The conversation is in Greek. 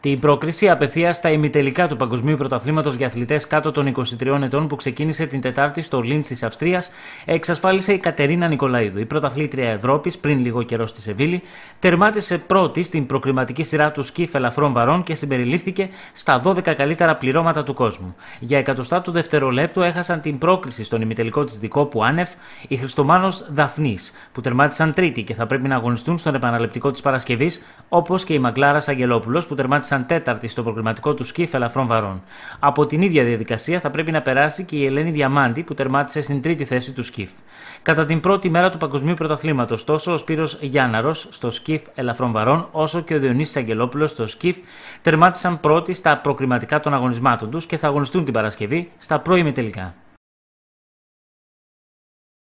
Την πρόκριση απευθείας στα ημιτελικά του Παγκοσμίου Πρωταθλήματος για αθλητές κάτω των 23 ετών που ξεκίνησε την Τετάρτη στο Λίντ της Αυστρίας, εξασφάλισε η Κατερίνα Νικολαίδου. Η πρωταθλήτρια Ευρώπης, πριν λίγο καιρό στη Σεβίλη, τερμάτισε πρώτη στην προκριματική σειρά του σκι ελαφρών βαρών και συμπεριλήφθηκε στα 12 καλύτερα πληρώματα του κόσμου. Για εκατοστά του δευτερολέπτου έχασαν την πρόκριση στον ημιτελικό της Δικόπου Άνευ οι Χριστομάνος Δαφνής, που τερμάτισαν τρίτη και θα πρέπει να αγωνιστούν στον επαναληπτικό της Παρασκευής, όπως και η Μαγκλάρα Αγγελόπουλος που τερμάτισε σαν τέταρτη στο προκριματικό τους σκι ελαφρών βαρών. Από την ίδια διαδικασία θα πρέπει να περάσει και η Ελένη Διαμάντη που τερμάτισε στην τρίτη θέση του σκιφ. Κατά την πρώτη μέρα του Παγκοσμίου Πρωταθλήματος, τόσο ο Σπύρος Γιάνναρος στο σκιφ ελαφρών βαρών, όσο και ο Διονύσης Αγγελόπουλος στο σκιφ τερμάτισαν πρώτοι στα προκριματικά των αγωνισμάτων τους και θα αγωνιστούν την Παρασκευή στα πρώιμη τελικά.